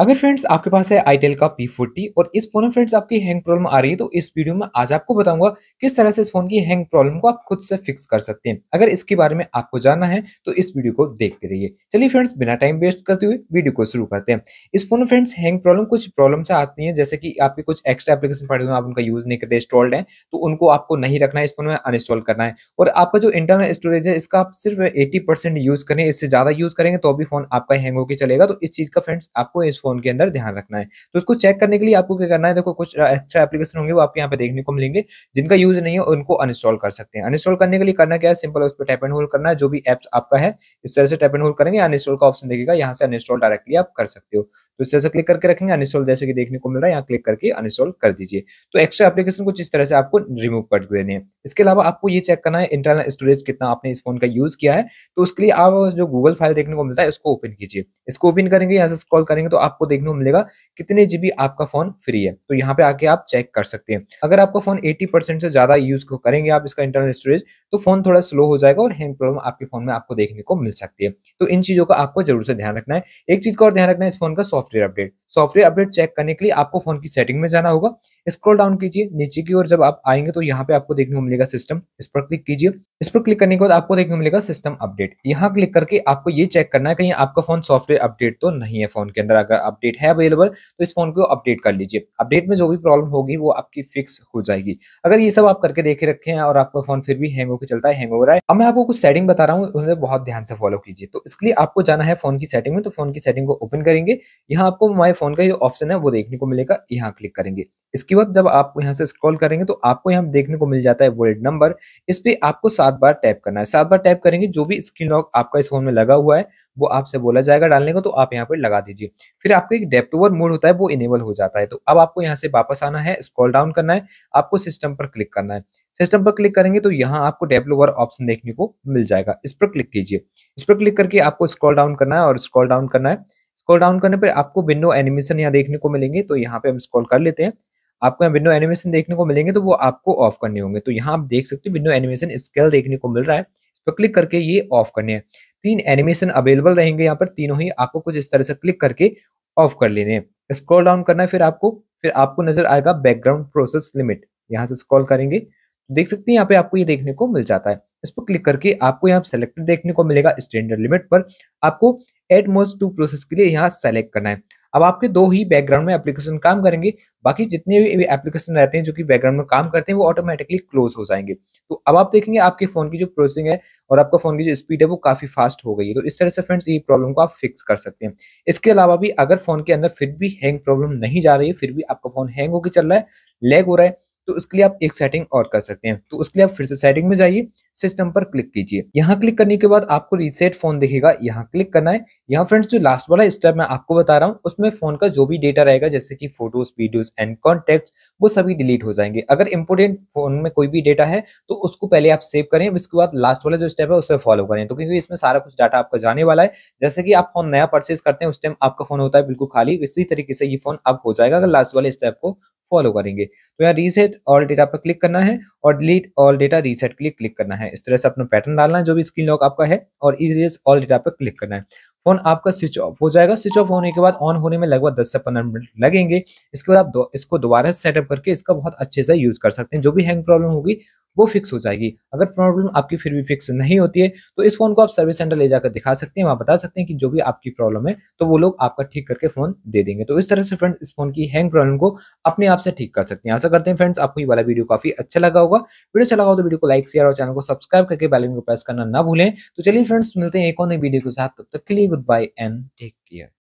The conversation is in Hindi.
अगर फ्रेंड्स आपके पास है आईटेल का P40 और इस फोन में फ्रेंड्स आपकी हैंग प्रॉब्लम आ रही है तो इस वीडियो में आज आपको बताऊंगा किस तरह से इस फोन की हैंग प्रॉब्लम को आप खुद से फिक्स कर सकते हैं अगर इसके बारे में आपको जानना है तो इस वीडियो को देखते रहिए चलिए फ्रेंड्स बिना टाइम वेस्ट करते हुए वीडियो को शुरू करते हैं इस फोन में फ्रेंड्स हैंग प्रॉब्लम कुछ प्रॉब्लम से आती है जैसे कि आपके कुछ एक्स्ट्रा एप्लीकेशन पड़े हुए आप उनका यूज नहीं करते इंस्टॉल्ड है तो उनको आपको नहीं रखना है इस फोन में अनइंस्टॉल करना है और आपका जो इंटरनल स्टोरेज है इसका आप सिर्फ एटी यूज करें इससे ज्यादा यूज करेंगे तो भी फोन आपका हैंग होकर चलेगा तो इस चीज का फ्रेंड्स आपको इस फोन के अंदर ध्यान रखना है तो उसको चेक करने के लिए आपको क्या करना है देखो कुछ एक्स्ट्रा एप्लीकेशन होंगे वो आप यहाँ पे देखने को मिलेंगे जिनका यूज यूज नहीं है उनको अनस्टॉल कर सकते हैं अनस्टॉल करने के लिए करना क्या है सिंपल उस पर टैप एंड होल्ड करना है जो भी एप्स आपका है इस तरह से टैप एंड होल्ड करेंगे अनस्टॉल का ऑप्शन देखेगा यहाँ से अनस्टॉल डायरेक्टली आप कर सकते हो तो इस तरह से क्लिक करके रखेंगे अनस्टॉल जैसे कि देखने को मिल रहा है यहाँ क्लिक करके अनस्टॉल कर दीजिए तो एक्स्ट्रा एप्लीकेशन कुछ इस तरह से आपको रिमूव कर देने हैं इसके अलावा आपको ये चेक करना है इंटरनल स्टोरेज कितना आपने इस फोन का यूज किया है तो उसके लिए आप जो गूगल फाइल देखने को मिलता है उसको ओपन कीजिए इसको ओपन करेंगे यहाँ से स्क्रॉल करेंगे तो आपको देखने को मिलेगा कितने जीबी आपका फोन फ्री है तो यहाँ पे आके आप चेक कर सकते हैं अगर आपका फोन एटी से ज्यादा यूज करेंगे आप इसका इंटरनल स्टोरेज तो फोन थोड़ा स्लो हो जाएगा और हैंग प्रॉब्लम आपके फोन में आपको देखने को मिल सकती है तो इन चीजों का आपको जरूर से ध्यान रखना है एक चीज का और ध्यान रखना है इस फोन का software update software update check करने के लिए आपको फोन की सेटिंग में जाना होगा स्क्रॉल डाउन कीजिए नीचे की ओर जब आप आएंगे तो यहाँ पे आपको देखने को मिलेगा सिस्टम इस पर क्लिक कीजिए इस पर क्लिक करने के बाद आपको देखने को मिलेगा सिस्टम अपडेट यहाँ क्लिक करके आपको ये चेक करना है कहीं आपका फोन सॉफ्टवेयर अपडेट तो नहीं है फोन के अंदर अगर अपडेट है अवेलेबल तो इस फोन को अपडेट कर लीजिए अपडेट में जो भी प्रॉब्लम होगी वो आपकी फिक्स हो जाएगी अगर ये सब आप करके देखे रखे हैं और आपका फोन फिर भी हैंग होकर चलता है हैंग हो रहा है अब मैं आपको कुछ सेटिंग बता रहा हूँ उन्हें बहुत ध्यान से फॉलो कीजिए तो इसके लिए आपको जाना है फोन की सेटिंग में तो फोन की सेटिंग को ओपन करेंगे यहाँ आपको मोबाइल फोन का ये ऑप्शन है वो देखने को मिलेगा यहाँ क्लिक करेंगे इसके बाद जब आप यहाँ से स्क्रॉल करेंगे तो आपको यहाँ देखने को मिल जाता है वर्ल्ड नंबर इस पर आपको सात बार टैप करना है सात बार टैप करेंगे जो भी स्क्रीन लॉक आपका इस फोन में लगा हुआ है वो आपसे बोला जाएगा डालने का तो आप यहाँ पर लगा दीजिए फिर आपको एक डेप्टोवर मोड होता है वो इनेबल हो जाता है तो अब आपको यहाँ से वापस आना है स्क्रॉल डाउन करना है आपको सिस्टम पर क्लिक करना है सिस्टम पर क्लिक करेंगे तो यहाँ आपको डेवलपर ऑप्शन देखने को मिल जाएगा इस पर क्लिक कीजिए इस पर क्लिक करके आपको स्क्रॉल डाउन करना है और स्क्रॉल डाउन करना है स्क्रॉल डाउन करने पर आपको विंडो एनिमेशन यहाँ देखने को मिलेंगे तो यहाँ पे हम स्क्रॉल कर लेते हैं आपको यहाँ विंडो एनिमेशन देखने को मिलेंगे तो वो आपको ऑफ करने होंगे तो यहाँ आप देख सकते हो विंडो एनिमेशन स्केल देखने को मिल रहा है इस पर क्लिक करके ये ऑफ करने हैं तीन एनिमेशन अवेलेबल रहेंगे यहाँ पर तीनों ही आपको कुछ इस तरह से क्लिक करके ऑफ कर लेने हैं स्क्रॉल डाउन करना है फिर आपको फिर आपको नजर आएगा बैकग्राउंड प्रोसेस लिमिट यहाँ से स्क्रॉल करेंगे तो देख सकते हैं यहाँ पे आपको ये देखने को मिल जाता है इस पर क्लिक करके आपको यहाँ सेलेक्टेड देखने को मिलेगा स्टैंडर्ड लिमिट पर आपको एटमोस्ट टू प्रोसेस के लिए यहाँ सेलेक्ट करना है अब आपके दो ही बैकग्राउंड में एप्लीकेशन काम करेंगे बाकी जितने भी एप्लीकेशन रहते हैं जो कि बैकग्राउंड में काम करते हैं वो ऑटोमेटिकली क्लोज हो जाएंगे तो अब आप देखेंगे आपके फोन की जो प्रोसेसिंग है और आपका फोन की जो स्पीड है वो काफी फास्ट हो गई है तो इस तरह से फ्रेंड्स ये प्रॉब्लम को आप फिक्स कर सकते हैं इसके अलावा भी अगर फोन के अंदर फिर भी हैंग प्रॉब्लम नहीं जा रही है फिर भी आपका फोन हैंग होकर चल रहा है लैग हो रहा है तो उसके लिए आप एक सेटिंग और कर सकते हैं तो उसके लिए आप फिर से सेटिंग में जाइए सिस्टम पर क्लिक कीजिए यहाँ क्लिक करने के बाद आपको रीसेट फोन दिखेगा यहाँ क्लिक करना है यहाँ फ्रेंड्स जो लास्ट वाला स्टेप मैं आपको बता रहा हूँ उसमें फोन का जो भी डेटा रहेगा जैसे कि फोटोज वीडियोज एंड कॉन्टेक्ट वो सभी डिलीट हो जाएंगे अगर इंपोर्टेंट फोन में कोई भी डेटा है तो उसको पहले आप सेव करें इसके बाद लास्ट वाला जो स्टेप है उसे फॉलो करें तो क्योंकि इसमें सारा कुछ डाटा आपका जाने वाला है जैसे कि आप फोन नया परचेज करते हैं उस टाइम आपका फोन होता है बिल्कुल खाली इसी तरीके से ये फोन अब हो जाएगा अगर लास्ट वाले स्टेप को फॉलो करेंगे तो यहाँ रीसेट ऑल डेटा पर क्लिक करना है और डिलीट ऑल डेटा रीसेट के लिए क्लिक करना है है इस तरह से अपना पैटर्न डालना है जो भी स्क्रीन लॉक आपका है और इरेज ऑल डेटा पर क्लिक करना है फोन आपका स्विच ऑफ हो जाएगा स्विच ऑफ होने के बाद ऑन होने में लगभग दस से पंद्रह मिनट लगेंगे इसके बाद आप दो, इसको दोबारा सेटअप करके इसका बहुत अच्छे से यूज कर सकते हैं जो भी हैंग प्रॉब्लम होगी वो फिक्स हो जाएगी अगर प्रॉब्लम आपकी फिर भी फिक्स नहीं होती है तो इस फोन को आप सर्विस सेंटर ले जाकर दिखा सकते हैं वहां बता सकते हैं कि जो भी आपकी प्रॉब्लम है तो वो लोग आपका ठीक करके फोन दे देंगे तो इस तरह से फ्रेंड्स इस फोन की हैंग प्रॉब्लम को अपने आप से ठीक कर सकते हैं ऐसा करते हैं फ्रेंड्स आपको ये वाला वीडियो काफी अच्छा लगा होगा वीडियो अच्छा लगा हो तो वीडियो को लाइक शेयर और चैनल को सब्सक्राइब करके बैलन को प्रेस करना ना भूलें तो चलिए फ्रेंड्स मिलते हैं एक और नई वीडियो के साथ तब तक के लिए Goodbye and take care.